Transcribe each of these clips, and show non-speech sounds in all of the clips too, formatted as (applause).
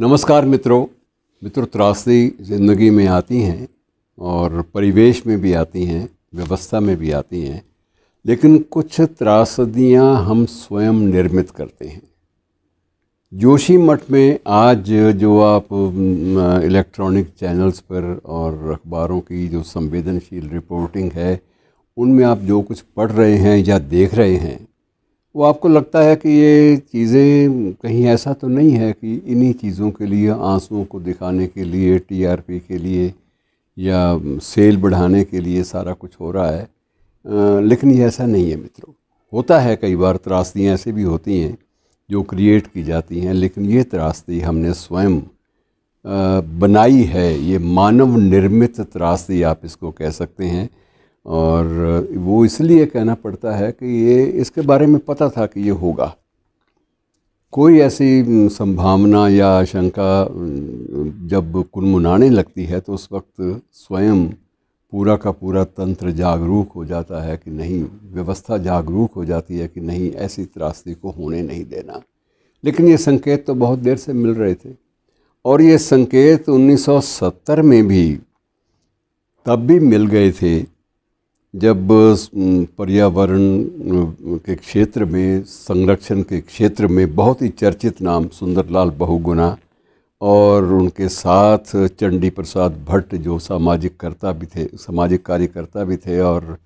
नमस्कार मित्रों मित्र त्रासदी ज़िंदगी में आती हैं और परिवेश में भी आती हैं व्यवस्था में भी आती हैं लेकिन कुछ त्रासदियाँ हम स्वयं निर्मित करते हैं जोशी मठ में आज जो आप इलेक्ट्रॉनिक चैनल्स पर और अखबारों की जो संवेदनशील रिपोर्टिंग है उनमें आप जो कुछ पढ़ रहे हैं या देख रहे हैं वो आपको लगता है कि ये चीज़ें कहीं ऐसा तो नहीं है कि इन्हीं चीज़ों के लिए आंसुओं को दिखाने के लिए टीआरपी के लिए या सेल बढ़ाने के लिए सारा कुछ हो रहा है आ, लेकिन ये ऐसा नहीं है मित्रों होता है कई बार त्रासदियाँ ऐसे भी होती हैं जो क्रिएट की जाती हैं लेकिन ये त्रासदी हमने स्वयं बनाई है ये मानव निर्मित त्रासदी आप इसको कह सकते हैं और वो इसलिए कहना पड़ता है कि ये इसके बारे में पता था कि ये होगा कोई ऐसी संभावना या आशंका जब कुनमुनाने लगती है तो उस वक्त स्वयं पूरा का पूरा तंत्र जागरूक हो जाता है कि नहीं व्यवस्था जागरूक हो जाती है कि नहीं ऐसी त्रासदी को होने नहीं देना लेकिन ये संकेत तो बहुत देर से मिल रहे थे और ये संकेत 1970 में भी तब भी मिल गए थे जब पर्यावरण के क्षेत्र में संरक्षण के क्षेत्र में बहुत ही चर्चित नाम सुंदरलाल बहुगुना और उनके साथ चंडी प्रसाद भट्ट जो सामाजिक कर्ता भी थे सामाजिक कार्यकर्ता भी थे और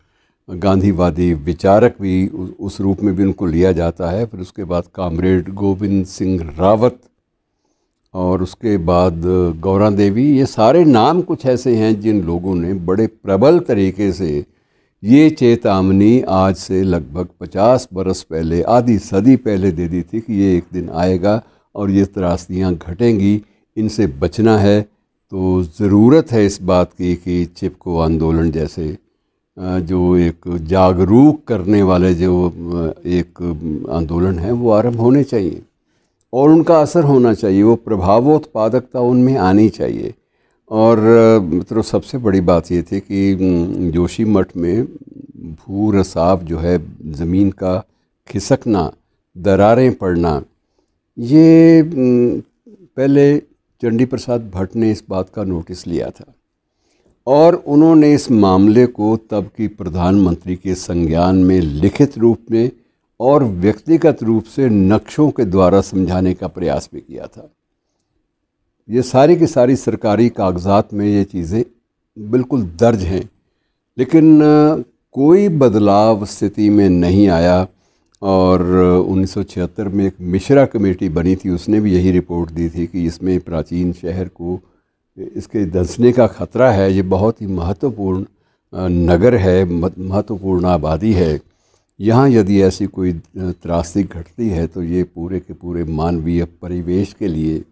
गांधीवादी विचारक भी उस रूप में भी उनको लिया जाता है फिर उसके बाद कामरेड गोविंद सिंह रावत और उसके बाद गौरा देवी ये सारे नाम कुछ ऐसे हैं जिन लोगों ने बड़े प्रबल तरीके से ये चेतावनी आज से लगभग पचास बरस पहले आधी सदी पहले दे दी थी कि ये एक दिन आएगा और ये त्रासदियाँ घटेंगी इनसे बचना है तो ज़रूरत है इस बात की कि चिपको आंदोलन जैसे जो एक जागरूक करने वाले जो एक आंदोलन है वो आरंभ होने चाहिए और उनका असर होना चाहिए वो प्रभावोत्पादकता उनमें आनी चाहिए और मित्रों सबसे बड़ी बात ये थी कि जोशी मठ में भू रसाव जो है ज़मीन का खिसकना दरारें पड़ना ये पहले चंडी प्रसाद भट्ट ने इस बात का नोटिस लिया था और उन्होंने इस मामले को तब की प्रधानमंत्री के संज्ञान में लिखित रूप में और व्यक्तिगत रूप से नक्शों के द्वारा समझाने का प्रयास भी किया था ये सारी की सारी सरकारी कागजात में ये चीज़ें बिल्कुल दर्ज हैं लेकिन कोई बदलाव स्थिति में नहीं आया और 1976 में एक मिश्रा कमेटी बनी थी उसने भी यही रिपोर्ट दी थी कि इसमें प्राचीन शहर को इसके धंसने का ख़तरा है ये बहुत ही महत्वपूर्ण नगर है महत्वपूर्ण आबादी है यहाँ यदि ऐसी कोई त्रासदी घटती है तो ये पूरे के पूरे मानवीय परिवेश के लिए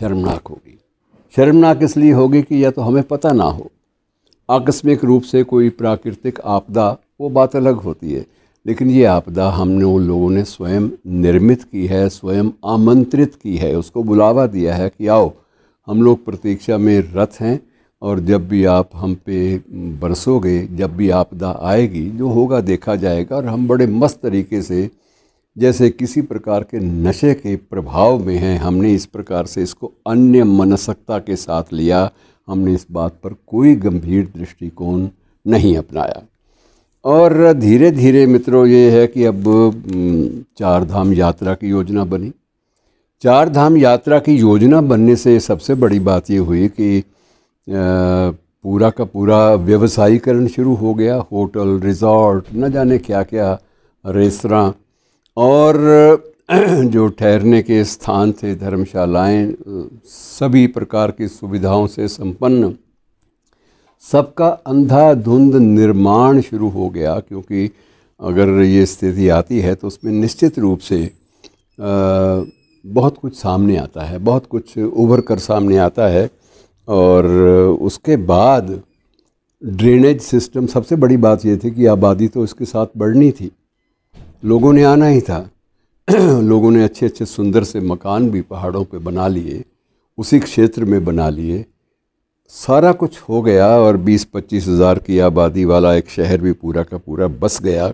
शर्मनाक होगी शर्मनाक इसलिए होगी कि या तो हमें पता ना हो आकस्मिक रूप से कोई प्राकृतिक आपदा वो बात अलग होती है लेकिन ये आपदा हमने उन लोगों ने स्वयं निर्मित की है स्वयं आमंत्रित की है उसको बुलावा दिया है कि आओ हम लोग प्रतीक्षा में रथ हैं और जब भी आप हम पे बरसोगे जब भी आपदा आएगी जो होगा देखा जाएगा और हम बड़े मस्त तरीके से जैसे किसी प्रकार के नशे के प्रभाव में है हमने इस प्रकार से इसको अन्य मनसकता के साथ लिया हमने इस बात पर कोई गंभीर दृष्टिकोण नहीं अपनाया और धीरे धीरे मित्रों ये है कि अब चार धाम यात्रा की योजना बनी चार धाम यात्रा की योजना बनने से सबसे बड़ी बात ये हुई कि पूरा का पूरा व्यवसायीकरण शुरू हो गया होटल रिजॉर्ट न जाने क्या क्या रेस्तरा और (clears throat) जो ठहरने के स्थान थे धर्मशालाएं सभी प्रकार की सुविधाओं से संपन्न सबका अंधाधुंध निर्माण शुरू हो गया क्योंकि अगर ये स्थिति आती है तो उसमें निश्चित रूप से बहुत कुछ सामने आता है बहुत कुछ उभर कर सामने आता है और उसके बाद ड्रेनेज सिस्टम सबसे बड़ी बात ये थी कि आबादी तो इसके साथ बढ़नी थी लोगों ने आना ही था (clears throat) लोगों ने अच्छे अच्छे सुंदर से मकान भी पहाड़ों पे बना लिए उसी क्षेत्र में बना लिए सारा कुछ हो गया और 20 पच्चीस हज़ार की आबादी वाला एक शहर भी पूरा का पूरा बस गया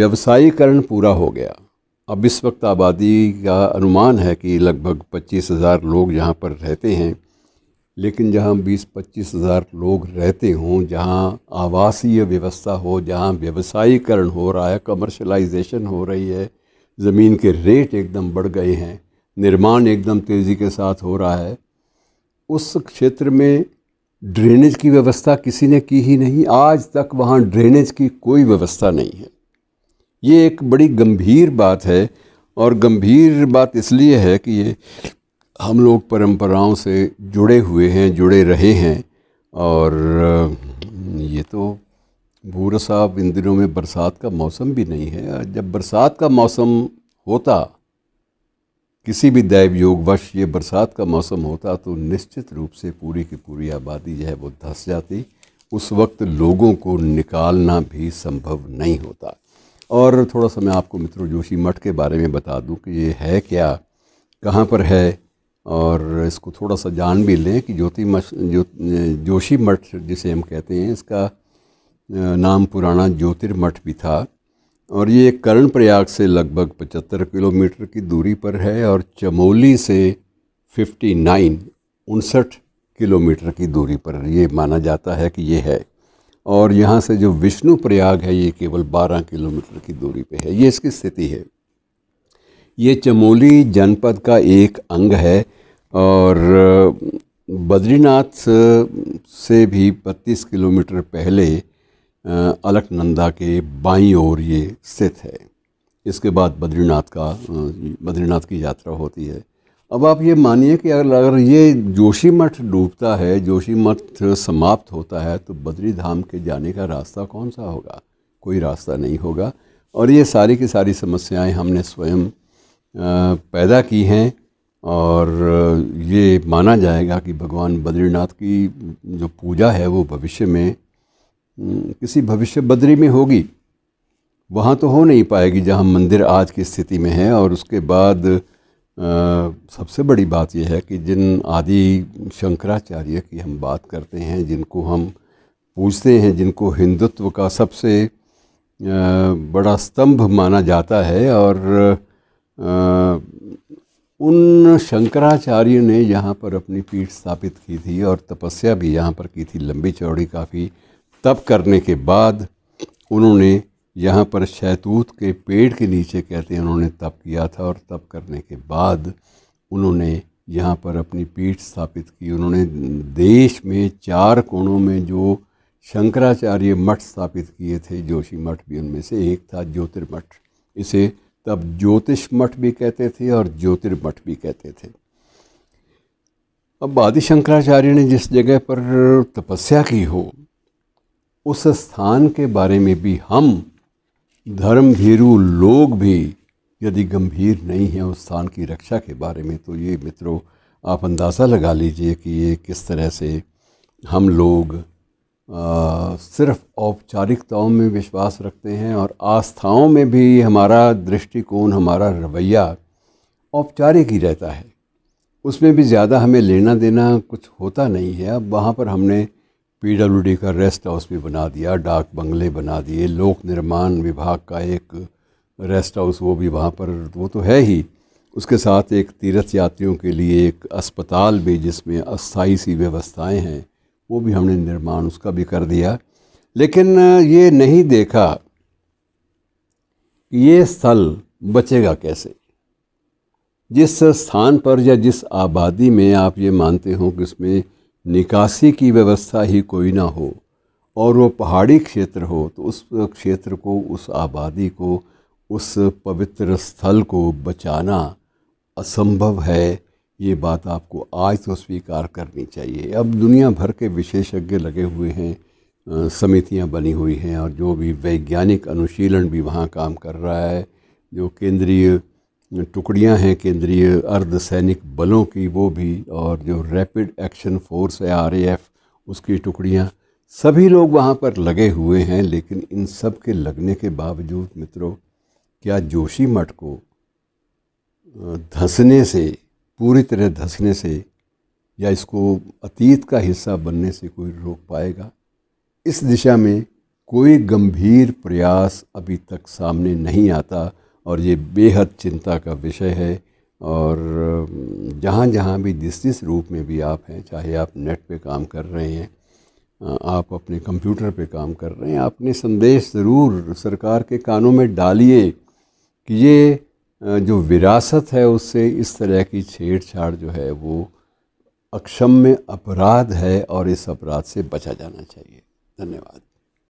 व्यवसायीकरण पूरा हो गया अब इस वक्त आबादी का अनुमान है कि लगभग पच्चीस हज़ार लोग यहाँ पर रहते हैं लेकिन जहाँ 20-25 हज़ार लोग रहते हों जहाँ आवासीय व्यवस्था हो जहाँ व्यवसायीकरण हो रहा है कमर्शलाइजेशन हो रही है ज़मीन के रेट एकदम बढ़ गए हैं निर्माण एकदम तेज़ी के साथ हो रहा है उस क्षेत्र में ड्रेनेज की व्यवस्था किसी ने की ही नहीं आज तक वहाँ ड्रेनेज की कोई व्यवस्था नहीं है ये एक बड़ी गंभीर बात है और गंभीर बात इसलिए है कि ये हम लोग परंपराओं से जुड़े हुए हैं जुड़े रहे हैं और ये तो भूरा साहब इन दिनों में बरसात का मौसम भी नहीं है जब बरसात का मौसम होता किसी भी दैव योगवश ये बरसात का मौसम होता तो निश्चित रूप से पूरी की पूरी आबादी जो है वो धंस जाती उस वक्त लोगों को निकालना भी संभव नहीं होता और थोड़ा सा मैं आपको मित्रों जोशी मठ के बारे में बता दूं कि ये है क्या कहाँ पर है और इसको थोड़ा सा जान भी लें कि ज्योति मठ जो, जोशी मठ जिसे हम कहते हैं इसका नाम पुराना ज्योतिर्मठ भी था और ये करण प्रयाग से लगभग 75 किलोमीटर की दूरी पर है और चमोली से 59 नाइन उनसठ किलोमीटर की दूरी पर ये माना जाता है कि ये है और यहाँ से जो विष्णु प्रयाग है ये केवल 12 किलोमीटर की दूरी पे है ये इसकी स्थिति है ये चमोली जनपद का एक अंग है और बद्रीनाथ से भी 32 किलोमीटर पहले अलकनंदा के बाई ओर ये स्थित है इसके बाद बद्रीनाथ का बद्रीनाथ की यात्रा होती है अब आप ये मानिए कि अगर अगर ये जोशी मठ डूबता है जोशी मठ समाप्त होता है तो बद्री धाम के जाने का रास्ता कौन सा होगा कोई रास्ता नहीं होगा और ये सारी की सारी समस्याएं हमने स्वयं पैदा की हैं और ये माना जाएगा कि भगवान बद्रीनाथ की जो पूजा है वो भविष्य में किसी भविष्य बद्री में होगी वहाँ तो हो नहीं पाएगी जहाँ मंदिर आज की स्थिति में है और उसके बाद आ, सबसे बड़ी बात यह है कि जिन आदि शंकराचार्य की हम बात करते हैं जिनको हम पूजते हैं जिनको हिंदुत्व का सबसे आ, बड़ा स्तंभ माना जाता है और उन शंकराचार्य ने यहाँ पर अपनी पीठ स्थापित की थी और तपस्या भी यहाँ पर की थी लंबी चौड़ी काफ़ी तप करने के बाद उन्होंने यहाँ पर शैतूत के पेड़ के नीचे कहते हैं उन्होंने तप किया था और तप करने के बाद उन्होंने यहाँ पर अपनी पीठ स्थापित की उन्होंने देश में चार कोणों में जो शंकराचार्य मठ स्थापित किए थे जोशी मठ भी उनमें से एक था ज्योतिर्मठ इसे तब ज्योतिष मठ भी कहते थे और ज्योतिर्मठ भी कहते थे अब आदि शंकराचार्य ने जिस जगह पर तपस्या की हो उस स्थान के बारे में भी हम धर्म भीरु लोग भी यदि गंभीर नहीं हैं उस स्थान की रक्षा के बारे में तो ये मित्रों आप अंदाज़ा लगा लीजिए कि ये किस तरह से हम लोग सिर्फ औपचारिकताओं में विश्वास रखते हैं और आस्थाओं में भी हमारा दृष्टिकोण हमारा रवैया औपचारिक ही रहता है उसमें भी ज़्यादा हमें लेना देना कुछ होता नहीं है अब वहाँ पर हमने पीडब्ल्यूडी का रेस्ट हाउस भी बना दिया डाक बंगले बना दिए लोक निर्माण विभाग का एक रेस्ट हाउस वो भी वहाँ पर वो तो है ही उसके साथ एक तीर्थ यात्रियों के लिए एक अस्पताल भी जिसमें अस्थाई सी व्यवस्थाएं हैं वो भी हमने निर्माण उसका भी कर दिया लेकिन ये नहीं देखा कि ये स्थल बचेगा कैसे जिस स्थान पर या जिस आबादी में आप ये मानते हो कि इसमें निकासी की व्यवस्था ही कोई ना हो और वो पहाड़ी क्षेत्र हो तो उस क्षेत्र को उस आबादी को उस पवित्र स्थल को बचाना असंभव है ये बात आपको आज तो स्वीकार करनी चाहिए अब दुनिया भर के विशेषज्ञ लगे हुए हैं समितियां बनी हुई हैं और जो भी वैज्ञानिक अनुशीलन भी वहाँ काम कर रहा है जो केंद्रीय टुकड़ियां हैं केंद्रीय अर्धसैनिक बलों की वो भी और जो रैपिड एक्शन फोर्स है आर उसकी टुकड़ियां सभी लोग वहाँ पर लगे हुए हैं लेकिन इन सब के लगने के बावजूद मित्रों क्या जोशी मठ को धंसने से पूरी तरह धंसने से या इसको अतीत का हिस्सा बनने से कोई रोक पाएगा इस दिशा में कोई गंभीर प्रयास अभी तक सामने नहीं आता और ये बेहद चिंता का विषय है और जहाँ जहाँ भी जिस जिस रूप में भी आप हैं चाहे आप नेट पे काम कर रहे हैं आप अपने कंप्यूटर पे काम कर रहे हैं आपने संदेश ज़रूर सरकार के कानों में डालिए कि ये जो विरासत है उससे इस तरह की छेड़छाड़ जो है वो अक्षम में अपराध है और इस अपराध से बचा जाना चाहिए धन्यवाद